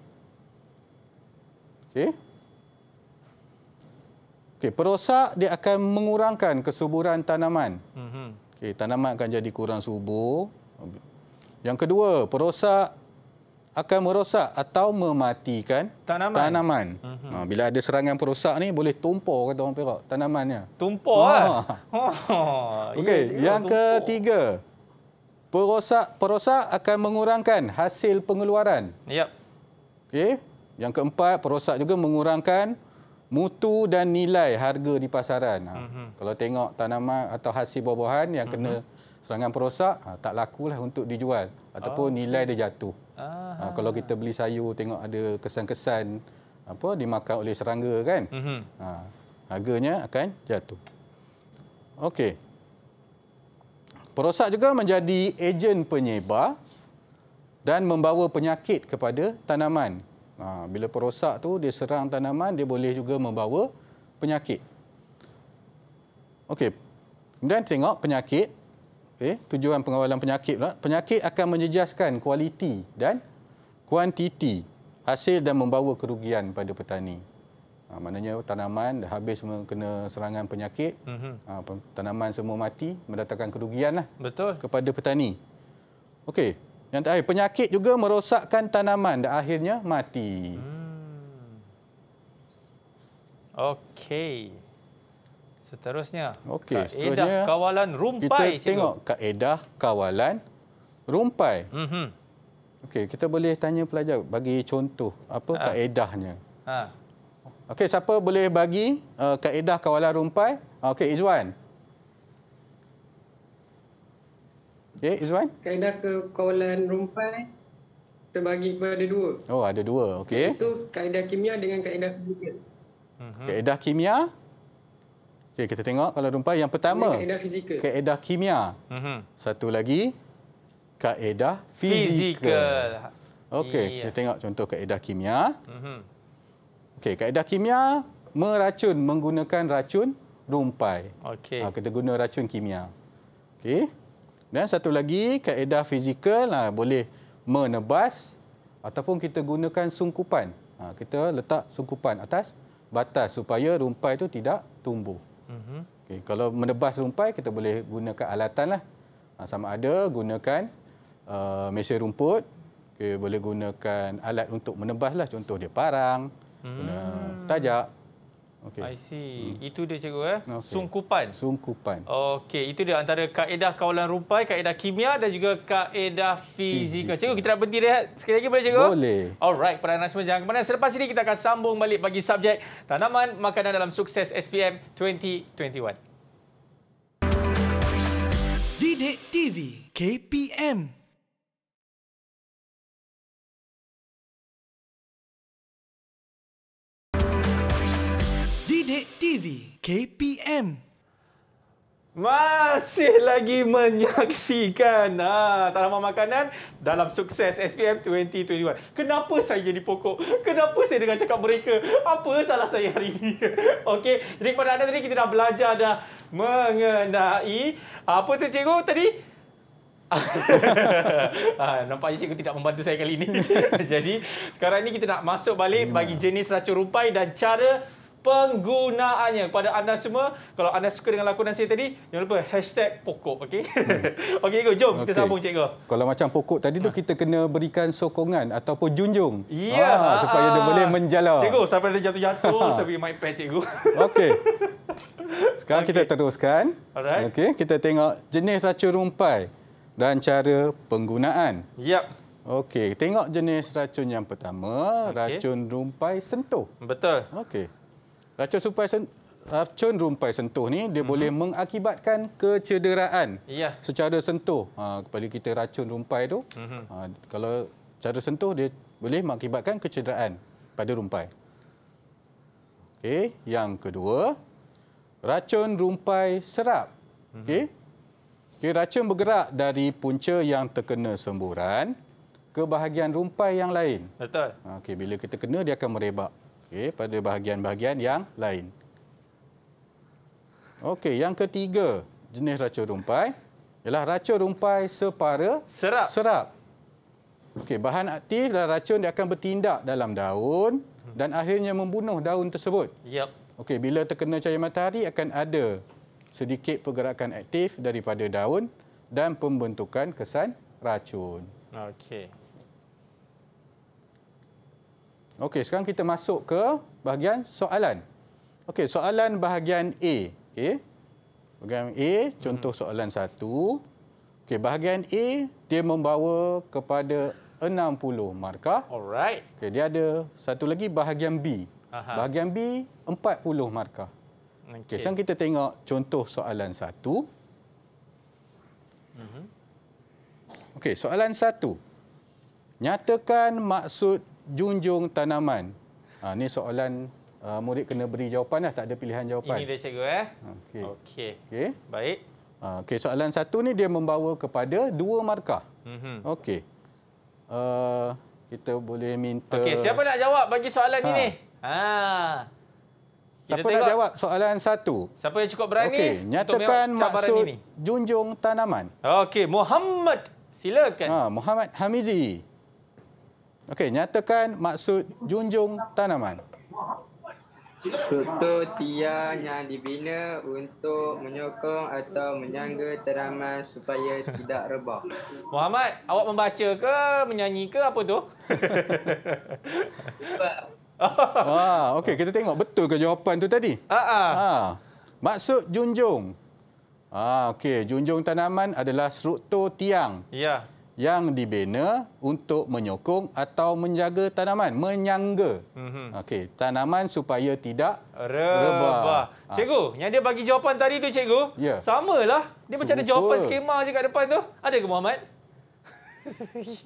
Okey. Okey, perosak dia akan mengurangkan kesuburan tanaman. Mhm. Okey, tanaman akan jadi kurang subur. Yang kedua, perosak akan merosak atau mematikan tanaman. tanaman. Uh-huh. Bila ada serangan perosak ni boleh tumpah kata orang Perak tanamannya. Tumpah ha. eh? ah. (laughs) Oh, Okey, yang tumpur. ketiga. Perosak perosak akan mengurangkan hasil pengeluaran. Yep. Okey, yang keempat, perosak juga mengurangkan mutu dan nilai harga di pasaran. mm-hmm. Kalau tengok tanaman atau hasil buah-buahan yang mm-hmm. kena mhm. serangan perosak, ha, tak laku lah untuk dijual. Ataupun oh, okay. nilai dia jatuh. Ah, ha, kalau kita beli sayur, tengok ada kesan-kesan apa dimakan oleh serangga kan. Mm-hmm. harganya akan jatuh. Okey. Perosak juga menjadi ejen penyebar dan membawa penyakit kepada tanaman. Ha, bila perosak tu dia serang tanaman, dia boleh juga membawa penyakit. Okey. Kemudian tengok penyakit. Okey, eh, Tujuan pengawalan penyakit pula. Penyakit akan menjejaskan kualiti dan kuantiti hasil dan membawa kerugian pada petani. Ha, maknanya tanaman dah habis semua kena serangan penyakit. Mhm. Ha, tanaman semua mati, mendatangkan kerugian lah Betul. kepada petani. Okey. Yang terakhir, penyakit juga merosakkan tanaman dan akhirnya mati. Hmm. Okey. Seterusnya, okay, kaedah seterusnya, kawalan rumpai. Kita tengok cikgu. kaedah kawalan rumpai. Mm -hmm. Okey, kita boleh tanya pelajar bagi contoh apa ha. Ah. kaedahnya. Ha. Ah. Okey, siapa boleh bagi uh, eh, kaedah kawalan rumpai? Ah, okey, Izwan. Okey, eh, Izwan. Kaedah kekawalan rumpai terbagi kepada dua. Oh, ada dua. Okey. Itu kaedah kimia dengan kaedah fizikal. Uh-huh. Mhm. Kaedah kimia. Okey, kita tengok kalau rumpai yang pertama. Ini kaedah fizikal. Kaedah kimia. Uh-huh. Satu lagi kaedah fizikal. Okey, yeah. kita tengok contoh kaedah kimia. Uh-huh. Okey, kaedah kimia meracun menggunakan racun rumpai. Okey. Ha, kita guna racun kimia. Okey. Dan satu lagi, kaedah fizikal ha, boleh menebas ataupun kita gunakan sungkupan. Ha, kita letak sungkupan atas batas supaya rumpai itu tidak tumbuh. Mm-hmm. Okay, kalau menebas rumpai, kita boleh gunakan alatan. Lah. Ha, sama ada gunakan uh, mesin rumput, okay, boleh gunakan alat untuk menebas. Lah. Contoh dia parang, mm-hmm. guna hmm. tajak. Okay. I see. Hmm. Itu dia cikgu eh. Okay. Sungkupan. Sungkupan. Okey, itu dia antara kaedah kawalan rupai, kaedah kimia dan juga kaedah fizika. Cikgu kita nak berhenti rehat sekali lagi boleh cikgu? Boleh. Alright, para anak semua jangan ke mana. Selepas ini kita akan sambung balik bagi subjek tanaman makanan dalam sukses SPM 2021. Didik TV KPM Sidik TV KPM masih lagi menyaksikan ha, tanaman makanan dalam sukses SPM 2021. Kenapa saya jadi pokok? Kenapa saya dengan cakap mereka? Apa salah saya hari ini? (laughs) Okey, jadi kepada anda tadi kita dah belajar dah mengenai apa tu cikgu tadi? ah, (laughs) nampaknya cikgu tidak membantu saya kali ini. (laughs) Jadi sekarang ini kita nak masuk balik bagi jenis racun rumpai dan cara penggunaannya kepada anda semua. Kalau anda suka dengan lakonan saya tadi, jangan lupa hashtag pokok. okay? hmm. (laughs) okay, cikgu. Jom okay. kita sambung, cikgu. Kalau macam pokok tadi tu, ha. kita kena berikan sokongan ataupun junjung. Ya. Yeah. Supaya dia boleh menjala. Cikgu, sampai dia jatuh-jatuh, ha. saya beri mic pad, cikgu. (laughs) Okey. Sekarang okay. kita teruskan. Okay, kita tengok jenis racun rumpai dan cara penggunaan. Yap. Okey, tengok jenis racun yang pertama, okay. racun rumpai sentuh. Betul. Okey racun supaya sen- racun rumpai sentuh ni dia hmm. boleh mengakibatkan kecederaan yeah. secara sentuh ha, kepada kita racun rumpai tu hmm. ha, kalau cara sentuh dia boleh mengakibatkan kecederaan pada rumpai. Okey, yang kedua racun rumpai serap. Mhm. Okey. Okay, racun bergerak dari punca yang terkena semburan ke bahagian rumpai yang lain. Betul. Ha, okey, bila kita kena dia akan merebak okay, pada bahagian-bahagian yang lain. Okey, yang ketiga jenis racun rumpai ialah racun rumpai separa serap. serap. Okey, bahan aktif dan racun dia akan bertindak dalam daun dan akhirnya membunuh daun tersebut. Yep. Okey, bila terkena cahaya matahari akan ada sedikit pergerakan aktif daripada daun dan pembentukan kesan racun. Okey. Okey, sekarang kita masuk ke bahagian soalan. Okey, soalan bahagian A. Okey. Bahagian A, contoh hmm. soalan satu. Okey, bahagian A dia membawa kepada 60 markah. Alright. Okey, dia ada satu lagi bahagian B. Aha. Bahagian B 40 markah. Okey. Okay, sekarang kita tengok contoh soalan satu. Mhm. Okey, soalan satu Nyatakan maksud junjung tanaman? Ha, ah, ini soalan uh, murid kena beri jawapan. Lah. Tak ada pilihan jawapan. Ini dia cikgu. Eh? Ah, okey. Okay. Okay. Baik. Ha, okay. Soalan satu ni dia membawa kepada dua markah. Mm -hmm. Okey. Uh, kita boleh minta... Okey. Siapa nak jawab bagi soalan ha. ini? Ha. Siapa nak jawab soalan satu? Siapa yang cukup berani? Okey. Nyatakan maksud junjung tanaman. Okey. Muhammad. Silakan. Ha, Muhammad Hamizi. Okey, nyatakan maksud junjung tanaman. Struktur tiang yang dibina untuk menyokong atau menyangga tanaman supaya tidak rebah. (laughs) Muhammad, awak membaca ke menyanyi ke apa tu? (laughs) ah, okey kita tengok betul ke jawapan tu tadi? Ha ah. Ah. Maksud junjung. Ah, okey, junjung tanaman adalah struktur tiang. Ya yang dibina untuk menyokong atau menjaga tanaman, menyangga. Mm-hmm. Okey, tanaman supaya tidak rebah. rebah. Ha. Cikgu, ha. yang dia bagi jawapan tadi tu cikgu, ya. samalah. Dia macam ada jawapan skema je kat depan tu. Ada ke Muhammad? (laughs)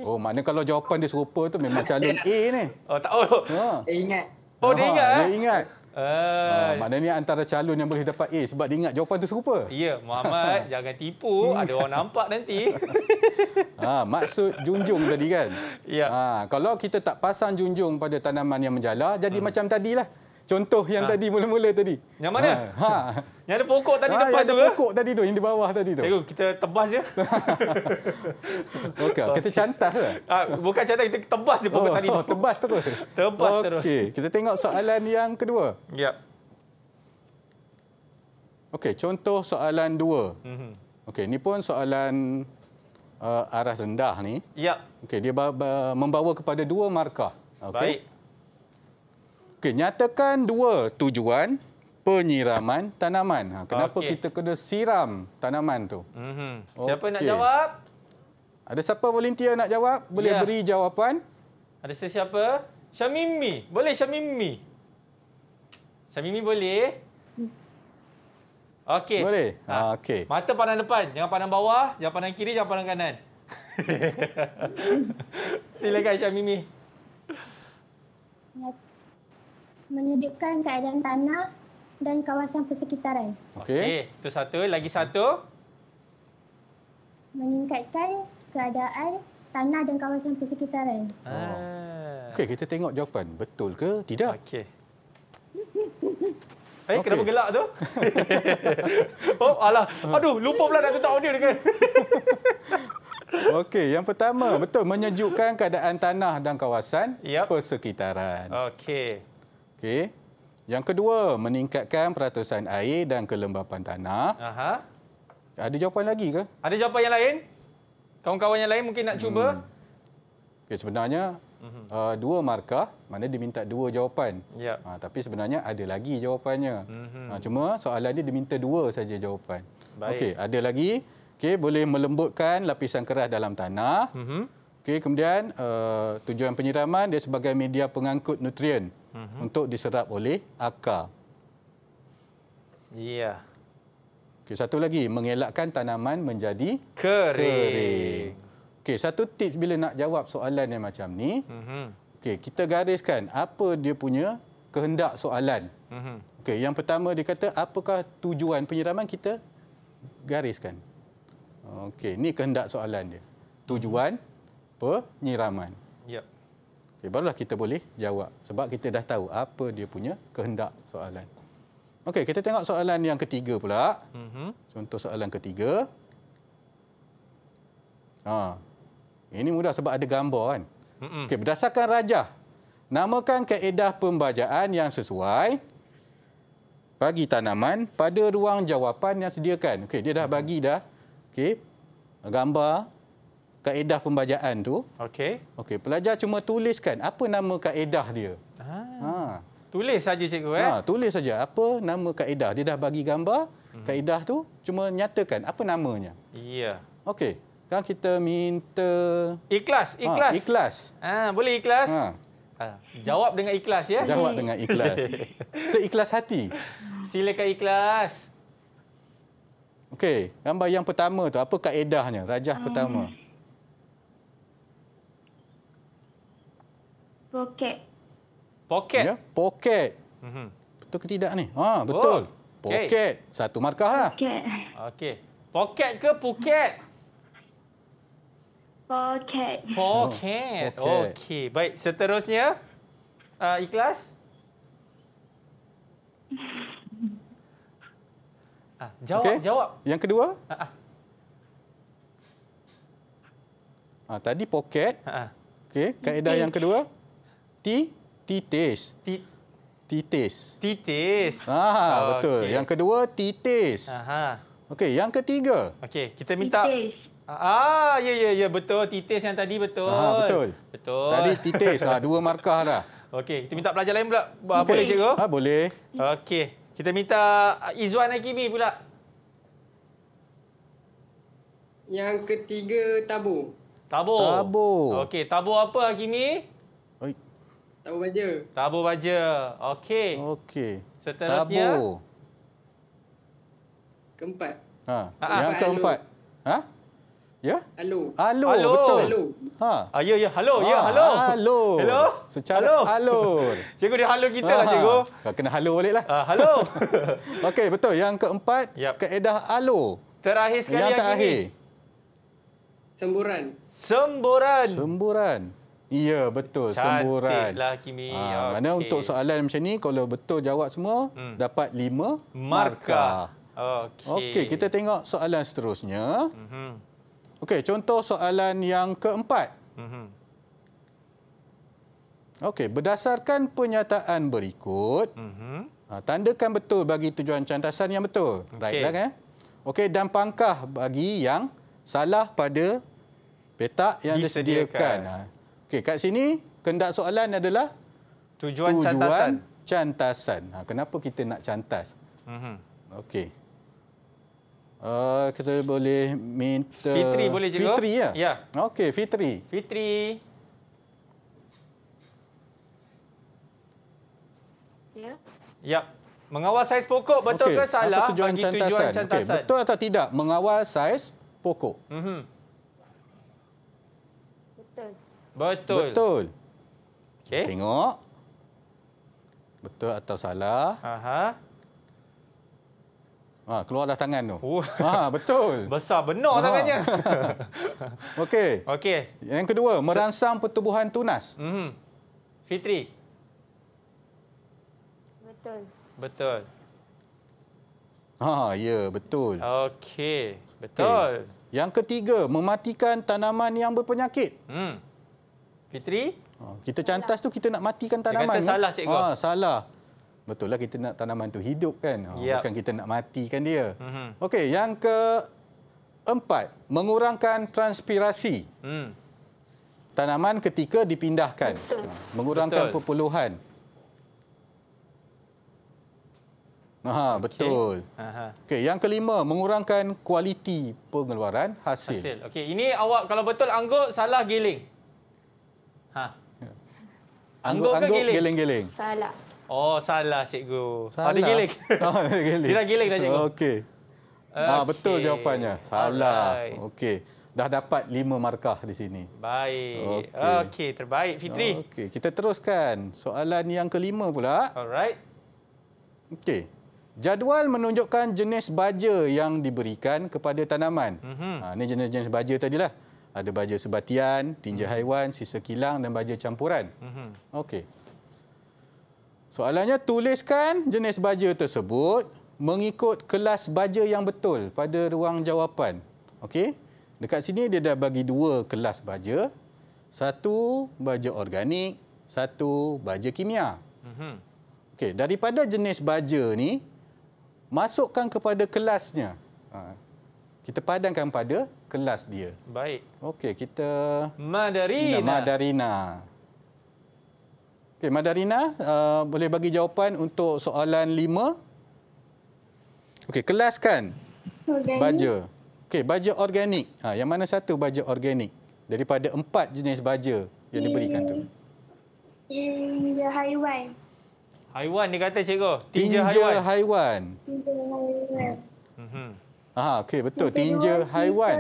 Oh, maknanya kalau jawapan dia serupa tu memang calon A ni. Oh, tak oh. Ha. Dia ingat. Oh, dia ha, ingat. Eh? Ah. Ha. Dia ingat. Uh, uh, maknanya antara calon yang boleh dapat A sebab dia ingat jawapan tu serupa. Ya, Muhammad (laughs) jangan tipu, ada orang nampak nanti. (laughs) ha, maksud junjung tadi kan? Ya. Ha, kalau kita tak pasang junjung pada tanaman yang menjala, jadi hmm. macam tadilah. Contoh yang ha. tadi mula-mula tadi. Yang mana? Ha. ha. Yang ada pokok tadi ha, depan yang tu. Yang eh? pokok tadi tu, yang di bawah tadi tu. Cikgu, kita tebas je. (laughs) okay. Kita cantas lah. Ha, bukan cantas, kita tebas je pokok oh, tadi tu. Oh, (laughs) tebas terus. tebas okay. terus. Kita tengok soalan yang kedua. Ya. Okey, contoh soalan dua. Mhm. Okey, ni pun soalan uh, aras rendah ni. Ya. Okey, dia membawa kepada dua markah. Okay. Baik. Okey, nyatakan dua tujuan penyiraman tanaman. Ha, kenapa okay. kita kena siram tanaman tu? Mhm. Siapa okay. nak jawab? Ada siapa volunteer nak jawab? Boleh ya. beri jawapan? Ada sesiapa? Syamimi. Boleh Syamimi. Syamimi boleh? Okey. Boleh. Ha. Ha, ah, okay. Mata pandang depan, jangan pandang bawah, jangan pandang kiri, jangan pandang kanan. (laughs) Silakan Syah Mimi. Menyejukkan keadaan tanah dan kawasan persekitaran. Okey. Okay. Itu satu. Lagi satu. Meningkatkan keadaan tanah dan kawasan persekitaran. Ah. Okey, kita tengok jawapan. Betul ke? Tidak? Okey. Eh, okay. kenapa gelak tu? (laughs) oh, alah. Aduh, lupa pula nak tutup audio ni kan? (laughs) Okey, yang pertama, betul menyejukkan keadaan tanah dan kawasan yep. persekitaran. Okey. Okey. Yang kedua, meningkatkan peratusan air dan kelembapan tanah. Aha. Ada jawapan lagi ke? Ada jawapan yang lain? Kawan-kawan yang lain mungkin nak cuba? Hmm. sebenarnya uh, dua markah mana diminta dua jawapan. Yeah. Ya. Uh, tapi sebenarnya ada lagi jawapannya. Mm-hmm. Uh, cuma soalan ini diminta dua saja jawapan. Okey, ada lagi. Okey, boleh melembutkan lapisan kerah dalam tanah. Mm-hmm. Okey, kemudian uh, tujuan penyiraman dia sebagai media pengangkut nutrien mm-hmm. untuk diserap oleh akar. Iya. Yeah. Okey, satu lagi mengelakkan tanaman menjadi kering. kering. Okey, satu tips bila nak jawab soalan yang macam ni. Mhm. Okey, kita gariskan apa dia punya kehendak soalan. Mhm. Okey, yang pertama dia kata apakah tujuan penyiraman kita gariskan. Okey, ni kehendak soalan dia. Tujuan penyiraman. Ya. Yep. Okey, barulah kita boleh jawab sebab kita dah tahu apa dia punya kehendak soalan. Okey, kita tengok soalan yang ketiga pula. Mhm. Contoh soalan ketiga. Ha, ini mudah sebab ada gambar kan. Okay, berdasarkan rajah, namakan kaedah pembajaan yang sesuai bagi tanaman pada ruang jawapan yang sediakan. Okey, dia dah bagi dah okay, gambar kaedah pembajaan tu. Okey. Okey, pelajar cuma tuliskan apa nama kaedah dia. Ha. ha. Tulis saja cikgu eh. Ha, tulis saja apa nama kaedah. Dia dah bagi gambar hmm. kaedah tu, cuma nyatakan apa namanya. Iya. Yeah. Okey. Kan kita minta ikhlas, ha, ikhlas. Ha, ikhlas. Ha, boleh ikhlas. Ha. Ha, jawab dengan ikhlas ya. Jawab dengan ikhlas. (laughs) Seikhlas hati. Silakan ikhlas. Okey, gambar yang pertama tu apa kaedahnya? Rajah um, pertama. Poket. Poket. Ya, poket. Mm-hmm. Betul ke tidak ni? Ha, betul. Oh, okay. Poket. Satu markah lah. Poket. Okey. Poket ke puket? Pocket. Pocket. Okey. Okay. Baik, seterusnya. Uh, ikhlas. Ah, jawab, okay. jawab. Yang kedua? Ah, ah. ah tadi poket. Ah, ah. Okey, kaedah yang kedua? T titis. T titis. Titis. Ah, oh, betul. Okay. Yang kedua titis. Ha. Okey, yang ketiga? Okay. kita minta titis. Ah, ya, ya, ya. Betul. Titis yang tadi betul. Ha, betul. Betul. Tadi (laughs) titis. Ha, dua markah dah. Okey. Kita minta pelajar lain pula. Okay. Boleh, cikgu? Ha, boleh. Okey. Kita minta Izzuan Akimi pula. Yang ketiga, tabu. Tabu. Tabu. Okey. Tabu apa, Akimi? Oi. Tabu baja. Tabu baja. Okey. Okey. Seterusnya. Tabu. Keempat. Ha. Ha, ha, yang keempat. Ha? Ya? Halo. Halo, betul. Halo. Ha. Ah, ya, ya. Halo, ya. Ah, halo. Halo. halo, Secara halo. halo. (laughs) cikgu dia halo kita ah, lah, cikgu. Kau kena halo balik lah. Ah, halo. (laughs) Okey, betul. Yang keempat, yep. keedah halo. Terakhir sekali yang, yang terakhir. Semburan. Semburan. Semburan. Ya, betul. Cantik semburan. Cantiklah, Kimi. Ha, okay. Mana untuk soalan macam ni, kalau betul jawab semua, hmm. dapat lima markah. markah. Okey. Okey, kita tengok soalan seterusnya. Mm -hmm. Okey, contoh soalan yang keempat. Mhm. Okey, berdasarkan pernyataan berikut, uh mhm. -huh. Ha, tandakan betul bagi tujuan cantasan yang betul. Okay. Right, Eh? Okey, dan pangkah bagi yang salah pada petak yang disediakan. disediakan. Ha. Okey, kat sini kendak soalan adalah tujuan, tujuan cantasan. cantasan. Ha, kenapa kita nak cantas? Uh mhm. -huh. Okey. Uh, kita boleh minta... Fitri boleh juga. Fitri, ya? Ya. Okey, Fitri. Fitri. Ya. Ya. Mengawal saiz pokok, betul okay. ke salah tujuan bagi cantasan? tujuan cantasan? Okay. Betul atau tidak mengawal saiz pokok? Mm -hmm. Betul. Betul. Betul. Okay. Tengok. Betul atau salah. Aha. Ha, keluarlah tangan tu. Oh. Ha, betul. (laughs) Besar benar ha. tangannya. (laughs) Okey. Okey. Yang kedua, merangsang pertumbuhan tunas. Mm -hmm. Fitri. Betul. Betul. Ha, ya, betul. Okey, betul. Okay. Yang ketiga, mematikan tanaman yang berpenyakit. Hmm. Fitri? Ha, kita cantas tu kita nak matikan tanaman. Dia kata salah cikgu. Ha, salah. Betul lah kita nak tanaman tu hidup kan. Ha, yep. Ya. Bukan kita nak matikan dia. Mm -hmm. Okey, yang ke empat, mengurangkan transpirasi. Mm. Tanaman ketika dipindahkan. Betul. Ha, mengurangkan betul. perpuluhan. Ha, okay. betul. Okey, yang kelima, mengurangkan kualiti pengeluaran hasil. hasil. Okey, ini awak kalau betul anggur salah giling. Ha. Anggur, anggur, anggur giling-giling. Salah. Oh, salah cikgu. Salah. (laughs) Ah, ada gilik. Oh, ada gilik. Dia dah gilik dah cikgu. Okey. Okay. Ah, betul jawapannya. Salah. Okey. Dah dapat lima markah di sini. Baik. Okey, okay, terbaik Fitri. Okey, kita teruskan soalan yang kelima pula. Alright. Okey. Jadual menunjukkan jenis baja yang diberikan kepada tanaman. Mm -hmm. Ah, ha, ini jenis-jenis baja tadi lah, Ada baja sebatian, tinja mm -hmm. haiwan, sisa kilang dan baja campuran. Mm -hmm. Okey. Soalannya tuliskan jenis baja tersebut mengikut kelas baja yang betul pada ruang jawapan. Okey. Dekat sini dia dah bagi dua kelas baja. Satu baja organik, satu baja kimia. Mhm. Okey, daripada jenis baja ni masukkan kepada kelasnya. Ha. Kita padankan pada kelas dia. Baik. Okey, kita Madarina. Madarina. Okey, Madarina uh, boleh bagi jawapan untuk soalan lima. Okey, kelas kan? Baja. Okey, baja organik. Ha, yang mana satu baja organik daripada empat jenis baja yang diberikan tu? Tinja haiwan. Haiwan dia kata cikgu. Tinja, tinja haiwan. Tinja haiwan. Hmm. Ha, okey betul. Tinja haiwan.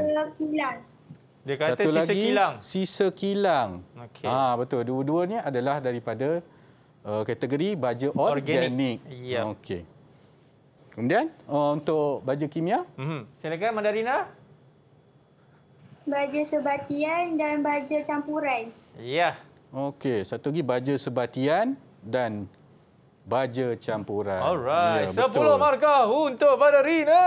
Dia kata Satu sisa kilang. Sisa kilang. Okay. Ah betul. Dua-dua ni adalah daripada uh, kategori baja organik. Yep. Ya. Okey. Kemudian uh, untuk baja kimia? Mm -hmm. Silakan Mandarina. Baja sebatian dan baja campuran. Ya. Yeah. Okey, satu lagi baja sebatian dan baja campuran. Alright. Ya, 10 betul. markah untuk Badarina.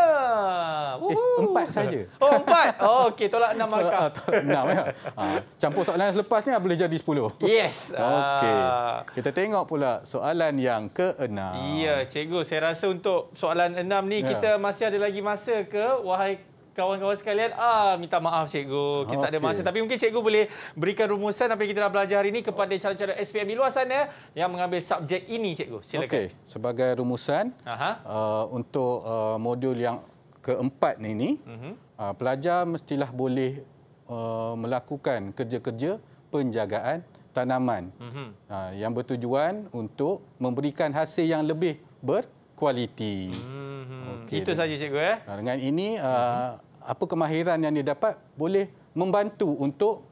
Eh, empat saja. (laughs) Oh, empat. Oh, okey, tolak enam (laughs) markah. enam ya. Ha, (laughs) campur soalan yang selepas ni boleh jadi sepuluh. Yes. Okey. Ah. Kita tengok pula soalan yang ke-6. Ya, cikgu, saya rasa untuk soalan enam ni ya. kita masih ada lagi masa ke wahai kawan-kawan sekalian, ah minta maaf cikgu, kita okay. ada masa tapi mungkin cikgu boleh berikan rumusan apa yang kita dah belajar hari ini kepada calon-calon SPM di luar sana yang mengambil subjek ini cikgu. Silakan. Okey, sebagai rumusan Uh, untuk uh, modul yang keempat ni ni, uh-huh. uh, pelajar mestilah boleh uh, melakukan kerja-kerja penjagaan tanaman. Uh-huh. Uh, yang bertujuan untuk memberikan hasil yang lebih ber kualiti. Hmm, hmm. okay. Itu saja cikgu ya. Dengan ini uh, apa kemahiran yang dia dapat boleh membantu untuk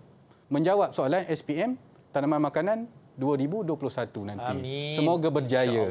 menjawab soalan SPM tanaman makanan 2021 nanti. Amin. Semoga berjaya.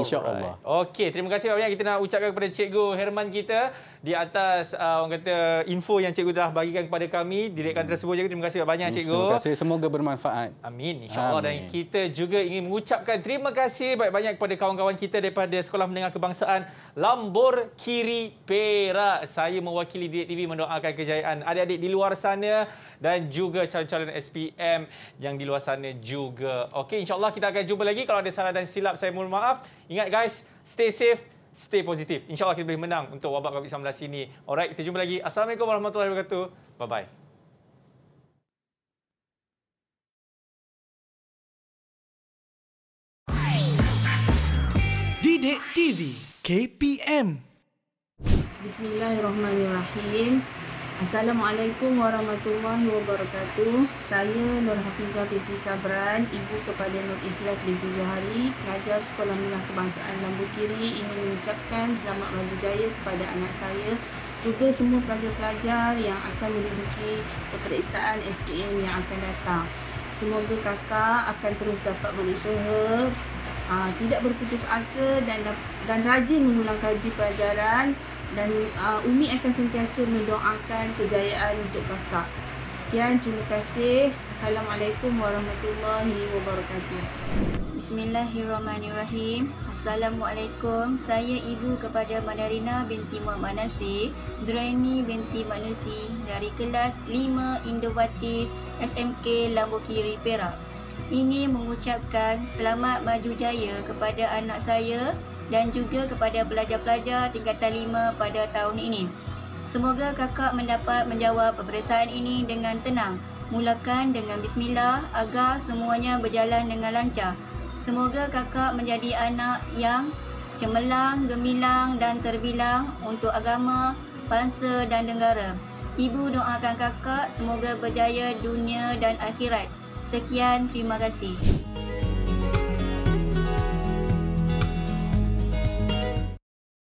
Insya Allah. Okey, terima kasih banyak. Kita nak ucapkan kepada Cikgu Herman kita di atas uh, orang kata info yang Cikgu telah bagikan kepada kami. Direkan tersebut juga. Terima kasih banyak, Cikgu. Terima kasih. Semoga bermanfaat. Amin. Insya Allah. Dan kita juga ingin mengucapkan terima kasih banyak-banyak kepada kawan-kawan kita daripada Sekolah Mendengar Kebangsaan Lambor Kiri Perak. Saya mewakili TV mendoakan kejayaan adik-adik di luar sana dan juga calon-calon SPM yang di luar sana juga. Okey, insyaAllah kita akan jumpa lagi. Kalau ada salah dan silap, saya mohon maaf. Ingat guys, stay safe, stay positif. InsyaAllah kita boleh menang untuk wabak COVID-19 ini. Alright, kita jumpa lagi. Assalamualaikum warahmatullahi wabarakatuh. Bye-bye. Didik TV. KPM. Bismillahirrahmanirrahim. Assalamualaikum warahmatullahi wabarakatuh. Saya Nur Hafizah binti Sabran, ibu kepada Nur Ikhlas binti Zuhari, pelajar Sekolah Menengah Kebangsaan Lambu Kiri ingin mengucapkan selamat maju jaya kepada anak saya juga semua pelajar-pelajar yang akan menduduki peperiksaan SPM yang akan datang. Semoga kakak akan terus dapat berusaha, ah, tidak berputus asa dan dapat dan rajin mengulang kaji pelajaran dan uh, Umi akan sentiasa mendoakan kejayaan untuk kakak. Sekian, terima kasih. Assalamualaikum warahmatullahi wabarakatuh. Bismillahirrahmanirrahim. Assalamualaikum. Saya ibu kepada Madarina binti Muhammad Nasir, Zuraini binti Manusi dari kelas 5 Indovatif SMK Lambokiri Perak. Ingin mengucapkan selamat maju jaya kepada anak saya, dan juga kepada pelajar-pelajar tingkatan 5 pada tahun ini. Semoga kakak mendapat menjawab peperiksaan ini dengan tenang. Mulakan dengan bismillah agar semuanya berjalan dengan lancar. Semoga kakak menjadi anak yang cemerlang, gemilang dan terbilang untuk agama, bangsa dan negara. Ibu doakan kakak semoga berjaya dunia dan akhirat. Sekian, terima kasih.